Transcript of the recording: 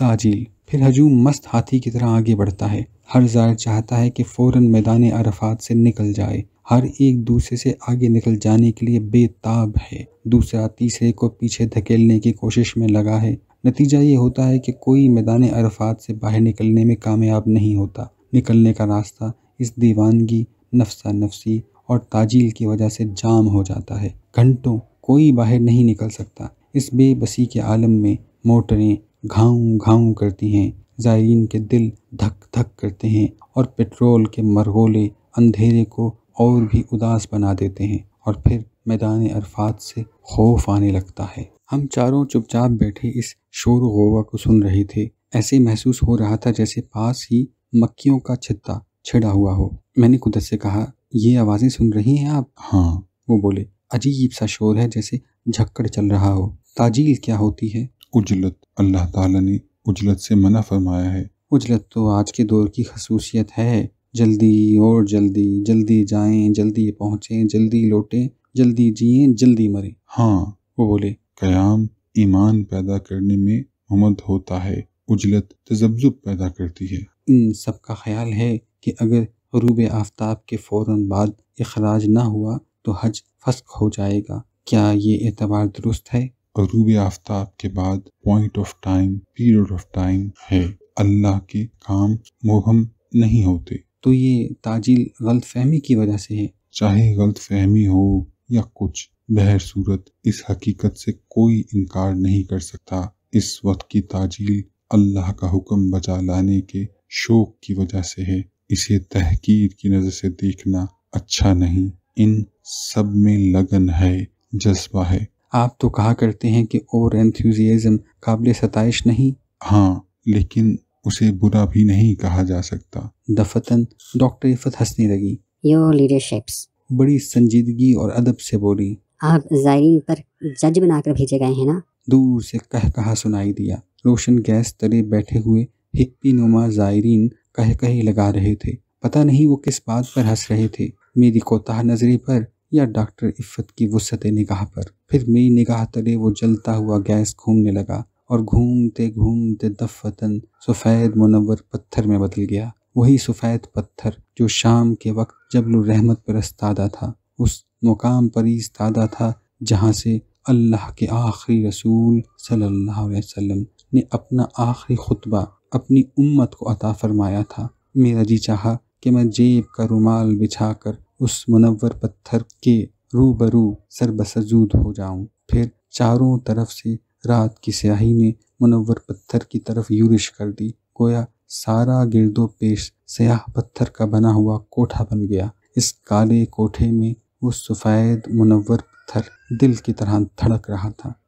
ताजील फिर हजूम मस्त हाथी की तरह आगे बढ़ता है हर जार चाहता है कि फौरन मैदान अरफात से निकल जाए हर एक दूसरे से आगे निकल जाने के लिए बेताब है दूसरा तीसरे को पीछे धकेलने की कोशिश में लगा है नतीजा ये होता है कि कोई मैदान अरफात से बाहर निकलने में कामयाब नहीं होता निकलने का रास्ता इस दीवानगी नफसा नफसी और ताजील की वजह से जाम हो जाता है घंटों कोई बाहर नहीं निकल सकता इस बेबसी के आलम में मोटरें घाऊ घाऊ करती हैं जायरीन के दिल धक धक करते हैं और पेट्रोल के मरगोले अंधेरे को और भी उदास बना देते हैं और फिर मैदान अरफात से खौफ आने लगता है हम चारों चुपचाप बैठे इस शोर गोवा को सुन रहे थे ऐसे महसूस हो रहा था जैसे पास ही मक्खियों का छत्ता छिड़ा हुआ हो मैंने कुदरत से कहा ये आवाज़ें सुन रही हैं आप हाँ वो बोले अजीब सा शोर है जैसे झक्कड़ चल रहा हो ताजील क्या होती है उजलत अल्लाह ताला ने उजलत से मना फरमाया है उजलत तो आज के दौर की खसूसियत है जल्दी और जल्दी जल्दी जाएं जल्दी पहुँचें जल्दी लौटें जल्दी जिये जल्दी मरे हाँ वो बोले कयाम ईमान पैदा करने में मदद होता है उजलत तजब्जुब पैदा करती है इन सब का ख्याल है कि अगर रूब आफ्ताब के फ़ौर बाद अखराज ना हुआ तो हज फस्क हो जाएगा क्या ये एतबार दुरुस्त है गरूब आफ्ताब के बाद point of time period of time है अल्लाह के काम मुबहम नहीं होते तो ये ताजील गलत फहमी की वजह से है चाहे गलत फहमी हो या कुछ बहर सूरत इस हकीकत से कोई इनकार नहीं कर सकता इस वक्त की ताजील अल्लाह का हुक्म बजा लाने के शौक की वजह से है इसे तहकीर की नज़र से देखना अच्छा नहीं इन सब में लगन है जज्बा है आप तो कहा करते हैं कि ओवर एंथ्यूजियाज्म काबिल सतश नहीं हाँ लेकिन उसे बुरा भी नहीं कहा जा सकता दफतन डॉक्टर इफत हंसने लगी योर लीडरशिप्स बड़ी संजीदगी और अदब से बोली आप जायरीन पर जज बनाकर भेजे गए हैं ना दूर से कह कहा सुनाई दिया रोशन गैस तले बैठे हुए हिप्पी नुमा जायरीन कह कहे लगा रहे थे पता नहीं वो किस बात पर हंस रहे थे मेरी कोताह नजरी पर या डॉक्टर इफ़त की वसत निगाह पर फिर मेरी निगाह तले वो जलता हुआ गैस घूमने लगा और घूमते घूमते दफतन सफ़ेद मुनवर पत्थर में बदल गया वही सफ़ेद पत्थर जो शाम के वक्त जबल रहमत पर इस्तादा था उस मुकाम पर इस्तादा था जहाँ से अल्लाह के आखिरी रसूल सल्लल्लाहु अलैहि वसल्लम ने अपना आखिरी खुतबा अपनी उम्मत को अता फरमाया था मेरा जी चाहा कि मैं जेब का रुमाल बिछा कर उस मुनवर पत्थर के रूबरू सरबसजूद हो जाऊं फिर चारों तरफ से रात की स्याही ने मुनवर पत्थर की तरफ यूरिश कर दी गोया सारा गिरदो पेश सयाह पत्थर का बना हुआ कोठा बन गया इस काले कोठे में वो सफ़ेद मुनवर पत्थर दिल की तरह धड़क रहा था